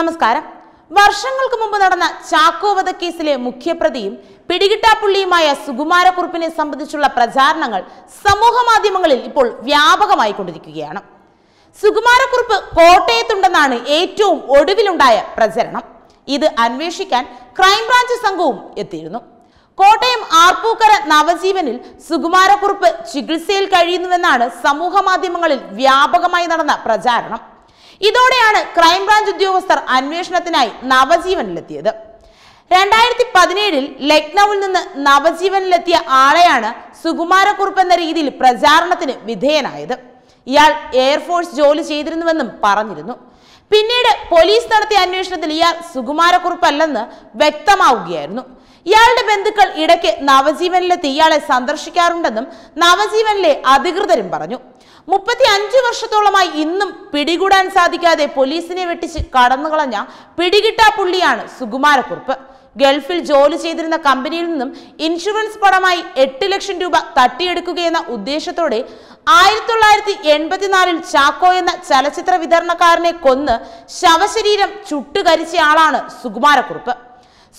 നമസ്കാരം വർഷങ്ങൾക്ക് മുമ്പ് നടന്ന ചാക്കോവധ കേസിലെ മുഖ്യപ്രതിയും പിടികിട്ടാപ്പുള്ളിയുമായ സുകുമാരക്കുറുപ്പിനെ സംബന്ധിച്ചുള്ള പ്രചാരണങ്ങൾ സമൂഹ മാധ്യമങ്ങളിൽ ഇപ്പോൾ വ്യാപകമായി കൊണ്ടിരിക്കുകയാണ് സുകുമാരക്കുറുപ്പ് കോട്ടയത്തുണ്ടെന്നാണ് ഏറ്റവും ഒടുവിലുണ്ടായ പ്രചരണം ഇത് അന്വേഷിക്കാൻ ക്രൈംബ്രാഞ്ച് സംഘവും എത്തിയിരുന്നു കോട്ടയം ആർപ്പൂക്കര നവജീവനിൽ സുകുമാരക്കുറുപ്പ് ചികിത്സയിൽ കഴിയുന്നുവെന്നാണ് സമൂഹ മാധ്യമങ്ങളിൽ വ്യാപകമായി നടന്ന പ്രചാരണം ഇതോടെയാണ് ക്രൈംബ്രാഞ്ച് ഉദ്യോഗസ്ഥർ അന്വേഷണത്തിനായി നവജീവനിലെത്തിയത് രണ്ടായിരത്തി പതിനേഴിൽ ലക്നൌവിൽ നിന്ന് നവജീവനിലെത്തിയ ആളെയാണ് സുകുമാരക്കുറിപ്പ് എന്ന രീതിയിൽ പ്രചാരണത്തിന് വിധേയനായത് ഇയാൾ എയർഫോഴ്സ് ജോലി ചെയ്തിരുന്നുവെന്നും പറഞ്ഞിരുന്നു പിന്നീട് പോലീസ് നടത്തിയ അന്വേഷണത്തിൽ ഇയാൾ സുകുമാരക്കുറിപ്പല്ലെന്ന് വ്യക്തമാവുകയായിരുന്നു ഇയാളുടെ ബന്ധുക്കൾ ഇടയ്ക്ക് നവജീവനിലെത്തി ഇയാളെ സന്ദർശിക്കാറുണ്ടെന്നും നവജീവനിലെ അധികൃതരും പറഞ്ഞു മുപ്പത്തി അഞ്ച് വർഷത്തോളമായി ഇന്നും പിടികൂടാൻ സാധിക്കാതെ പോലീസിനെ വെട്ടിച്ച് കടന്നുകളഞ്ഞ പിടികിട്ടാ പുള്ളിയാണ് സുകുമാരക്കുറുപ്പ് ഗൾഫിൽ ജോലി ചെയ്തിരുന്ന കമ്പനിയിൽ നിന്നും ഇൻഷുറൻസ് പണമായി എട്ട് ലക്ഷം രൂപ തട്ടിയെടുക്കുകയെന്ന ഉദ്ദേശത്തോടെ ആയിരത്തി തൊള്ളായിരത്തി എൺപത്തിനാലിൽ ചാക്കോ എന്ന ചലച്ചിത്ര വിതരണക്കാരനെ കൊന്ന് ശവശരീരം ചുട്ടുകരിച്ചയാളാണ് സുകുമാരക്കുറുപ്പ്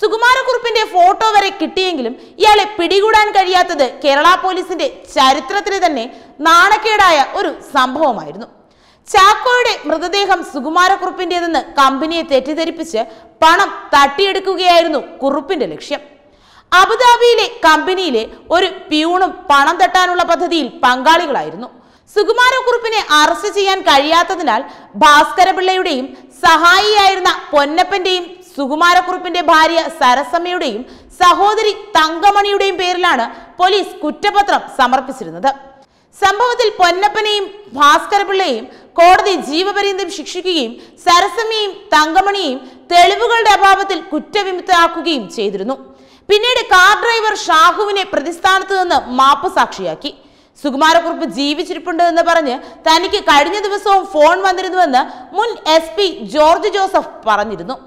സുകുമാരക്കുറിപ്പിന്റെ ഫോട്ടോ വരെ കിട്ടിയെങ്കിലും ഇയാളെ പിടികൂടാൻ കഴിയാത്തത് കേരള പോലീസിന്റെ ചരിത്രത്തിന് തന്നെ നാണക്കേടായ ഒരു സംഭവമായിരുന്നു ചാക്കോയുടെ മൃതദേഹം സുകുമാരക്കുറിപ്പിന്റേതെന്ന് കമ്പനിയെ തെറ്റിദ്ധരിപ്പിച്ച് പണം തട്ടിയെടുക്കുകയായിരുന്നു കുറുപ്പിന്റെ ലക്ഷ്യം അബുദാബിയിലെ കമ്പനിയിലെ ഒരു പ്യൂണും പണം തട്ടാനുള്ള പദ്ധതിയിൽ പങ്കാളികളായിരുന്നു സുകുമാരക്കുറിപ്പിനെ അറസ്റ്റ് ചെയ്യാൻ കഴിയാത്തതിനാൽ ഭാസ്കരപിള്ളയുടെയും സഹായിയായിരുന്ന പൊന്നപ്പന്റെയും സുകുമാരക്കുറുപ്പിന്റെ ഭാര്യ സരസമ്മയുടെയും സഹോദരി തങ്കമണിയുടെയും പേരിലാണ് പോലീസ് കുറ്റപത്രം സമർപ്പിച്ചിരുന്നത് സംഭവത്തിൽ പൊന്നപ്പനെയും ഭാസ്കരപിള്ളയെയും കോടതി ജീവപര്യന്തം ശിക്ഷിക്കുകയും സരസമ്മയും തങ്കമണിയെയും തെളിവുകളുടെ അഭാവത്തിൽ കുറ്റവിമുക്തരാക്കുകയും ചെയ്തിരുന്നു പിന്നീട് കാർ ഡ്രൈവർ ഷാഹുവിനെ പ്രതിസ്ഥാനത്ത് നിന്ന് മാപ്പ് സാക്ഷിയാക്കി സുകുമാരക്കുറുപ്പ് ജീവിച്ചിരിപ്പുണ്ട് എന്ന് പറഞ്ഞ് തനിക്ക് കഴിഞ്ഞ ദിവസവും ഫോൺ വന്നിരുന്നുവെന്ന് മുൻ എസ് ജോർജ് ജോസഫ് പറഞ്ഞിരുന്നു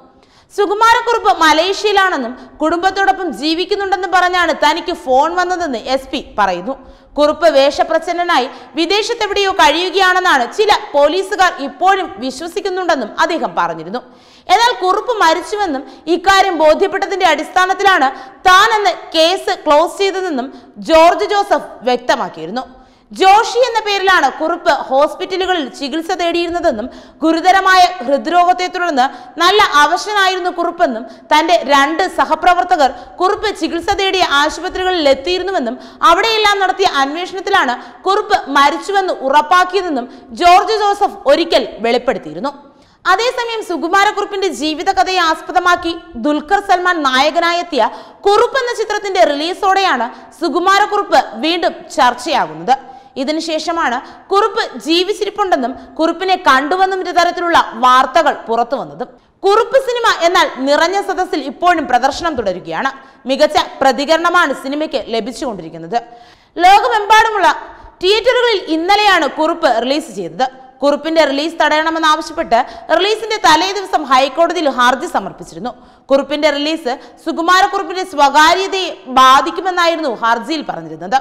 സുകുമാരക്കുറുപ്പ് മലേഷ്യയിലാണെന്നും കുടുംബത്തോടൊപ്പം ജീവിക്കുന്നുണ്ടെന്നും പറഞ്ഞാണ് തനിക്ക് ഫോൺ വന്നതെന്ന് എസ് പറയുന്നു കുറുപ്പ് വേഷപ്രച്ഛന്നനായി വിദേശത്തെവിടെയോ കഴിയുകയാണെന്നാണ് ചില പോലീസുകാർ ഇപ്പോഴും വിശ്വസിക്കുന്നുണ്ടെന്നും അദ്ദേഹം പറഞ്ഞിരുന്നു എന്നാൽ കുറുപ്പ് മരിച്ചുവെന്നും ഇക്കാര്യം ബോധ്യപ്പെട്ടതിന്റെ അടിസ്ഥാനത്തിലാണ് താനെന്ന് കേസ് ക്ലോസ് ചെയ്തതെന്നും ജോർജ് ജോസഫ് വ്യക്തമാക്കിയിരുന്നു ജോഷി എന്ന പേരിലാണ് കുറുപ്പ് ഹോസ്പിറ്റലുകളിൽ ചികിത്സ തേടിയിരുന്നതെന്നും ഗുരുതരമായ ഹൃദ്രോഗത്തെ തുടർന്ന് നല്ല അവശനായിരുന്നു കുറുപ്പെന്നും തന്റെ രണ്ട് സഹപ്രവർത്തകർ കുറുപ്പ് ചികിത്സ തേടിയ ആശുപത്രികളിൽ എത്തിയിരുന്നുവെന്നും അവിടെയെല്ലാം നടത്തിയ അന്വേഷണത്തിലാണ് കുറുപ്പ് മരിച്ചുവെന്ന് ഉറപ്പാക്കിയതെന്നും ജോർജ് ജോസഫ് ഒരിക്കൽ വെളിപ്പെടുത്തിയിരുന്നു അതേസമയം സുകുമാരക്കുറുപ്പിന്റെ ജീവിതകഥയെ ആസ്പദമാക്കി ദുൽഖർ സൽമാൻ നായകനായെത്തിയ കുറുപ്പ് എന്ന ചിത്രത്തിന്റെ റിലീസോടെയാണ് സുകുമാരക്കുറുപ്പ് വീണ്ടും ചർച്ചയാകുന്നത് ഇതിനുശേഷമാണ് കുറുപ്പ് ജീവിച്ചിരിപ്പുണ്ടെന്നും കുറുപ്പിനെ കണ്ടുവെന്നും തരത്തിലുള്ള വാർത്തകൾ പുറത്തു വന്നതും കുറുപ്പ് സിനിമ എന്നാൽ നിറഞ്ഞ സദസ്സിൽ ഇപ്പോഴും പ്രദർശനം തുടരുകയാണ് മികച്ച പ്രതികരണമാണ് സിനിമയ്ക്ക് ലഭിച്ചുകൊണ്ടിരിക്കുന്നത് ലോകമെമ്പാടുമുള്ള തിയേറ്ററുകളിൽ ഇന്നലെയാണ് കുറുപ്പ് റിലീസ് ചെയ്തത് കുറിപ്പിന്റെ റിലീസ് തടയണമെന്നാവശ്യപ്പെട്ട് റിലീസിന്റെ തലേ ദിവസം ഹൈക്കോടതിയിൽ ഹർജി സമർപ്പിച്ചിരുന്നു കുറിപ്പിന്റെ റിലീസ് സുകുമാരക്കുറിപ്പിന്റെ സ്വകാര്യതയെ ബാധിക്കുമെന്നായിരുന്നു ഹർജിയിൽ പറഞ്ഞിരുന്നത്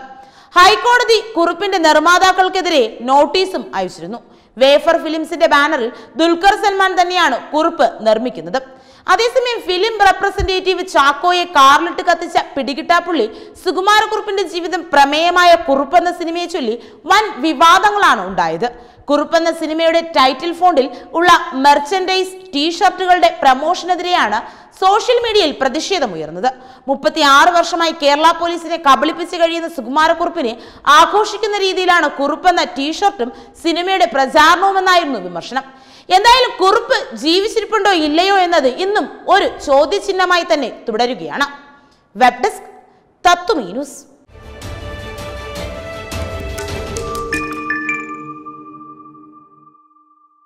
ഹൈക്കോടതി കുറിപ്പിന്റെ നിർമ്മാതാക്കൾക്കെതിരെ നോട്ടീസും അയച്ചിരുന്നു വേഫർ ഫിലിംസിന്റെ ബാനറിൽ ദുൽഖർ സൽമാൻ തന്നെയാണ് കുറിപ്പ് നിർമ്മിക്കുന്നത് അതേസമയം ഫിലിം റെപ്രസെന്റേറ്റീവ് ചാക്കോയെ കാറിലിട്ട് കത്തിച്ച പിടികിട്ടാപ്പുള്ളി കുറുപ്പിന്റെ ജീവിതം പ്രമേയമായ കുറുപ്പ് എന്ന സിനിമയെ ചൊല്ലി വൻ വിവാദങ്ങളാണ് ഉണ്ടായത് കുറുപ്പ് എന്ന സിനിമയുടെ ടൈറ്റിൽ ഫോണ്ടിൽ ഉള്ള മെർച്ചൻഡൈസ് ടീഷർട്ടുകളുടെ പ്രമോഷനെതിരെയാണ് സോഷ്യൽ മീഡിയയിൽ പ്രതിഷേധമുയർന്നത് മുപ്പത്തി ആറ് വർഷമായി കേരള പോലീസിനെ കബളിപ്പിച്ച് കഴിയുന്ന സുകുമാരക്കുറുപ്പിനെ ആഘോഷിക്കുന്ന രീതിയിലാണ് കുറുപ്പെന്ന ടീഷർട്ടും സിനിമയുടെ പ്രചാരണവുമെന്നായിരുന്നു വിമർശനം എന്തായാലും കുറുപ്പ് ജീവിച്ചിരിപ്പുണ്ടോ ഇല്ലയോ എന്നത് ഇന്നും ഒരു ചോദ്യചിഹ്നമായി തന്നെ തുടരുകയാണ് വെബ് ഡെസ്ക് തത്വമീ ന്യൂസ്